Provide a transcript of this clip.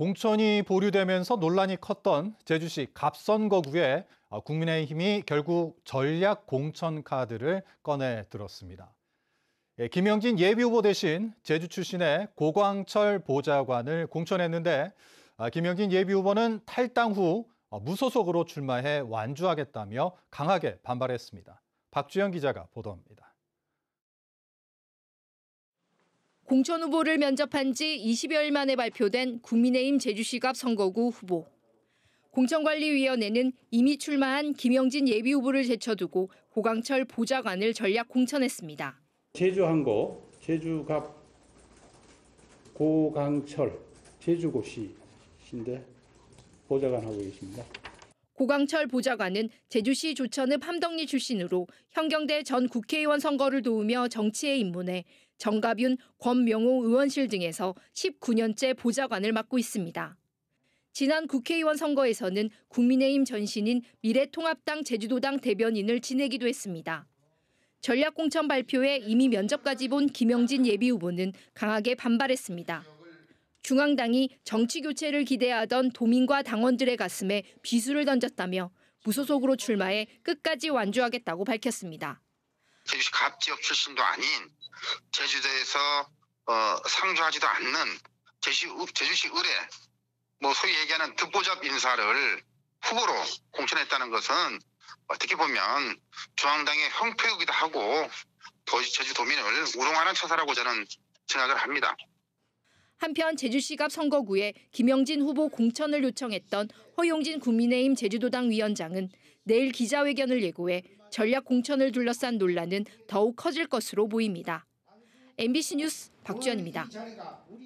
공천이 보류되면서 논란이 컸던 제주시 갑선거구에 어, 국민의힘이 결국 전략 공천 카드를 꺼내 들었습니다. 예, 김영진 예비후보 대신 제주 출신의 고광철 보좌관을 공천했는데 아, 김영진 예비후보는 탈당 후 어, 무소속으로 출마해 완주하겠다며 강하게 반발했습니다. 박주영 기자가 보도합니다. 공천 후보를 면접한 지 20여일 만에 발표된 국민의힘 제주시갑 선거구 후보. 공천관리위원회는 이미 출마한 김영진 예비 후보를 제쳐두고 고강철 보좌관을 전략 공천했습니다. 제주한고 제주갑 고강철 제주고시신데 보좌관 하고 계십니다. 고강철 보좌관은 제주시 조천읍 함덕리 출신으로 현경대 전 국회의원 선거를 도우며 정치에 입문해 정갑윤, 권명호 의원실 등에서 19년째 보좌관을 맡고 있습니다. 지난 국회의원 선거에서는 국민의힘 전신인 미래통합당 제주도당 대변인을 지내기도 했습니다. 전략공천 발표에 이미 면접까지 본 김영진 예비 후보는 강하게 반발했습니다. 중앙당이 정치 교체를 기대하던 도민과 당원들의 가슴에 비수를 던졌다며 무소속으로 출마해 끝까지 완주하겠다고 밝혔습니다. 제주시 갑 지역 출신도 아닌 제주도에서 어, 상주하지도 않는 제시, 제주시 의뢰 뭐 소위 얘기하는 듣보잡 인사를 후보로 공천했다는 것은 어떻게 보면 중앙당의 형태이기도 하고 제주도민을 우롱하는 처사라고 저는 생각을 합니다. 한편 제주시갑 선거구에 김영진 후보 공천을 요청했던 허용진 국민의힘 제주도당 위원장은 내일 기자회견을 예고해 전략 공천을 둘러싼 논란은 더욱 커질 것으로 보입니다. MBC 뉴스 박주연입니다.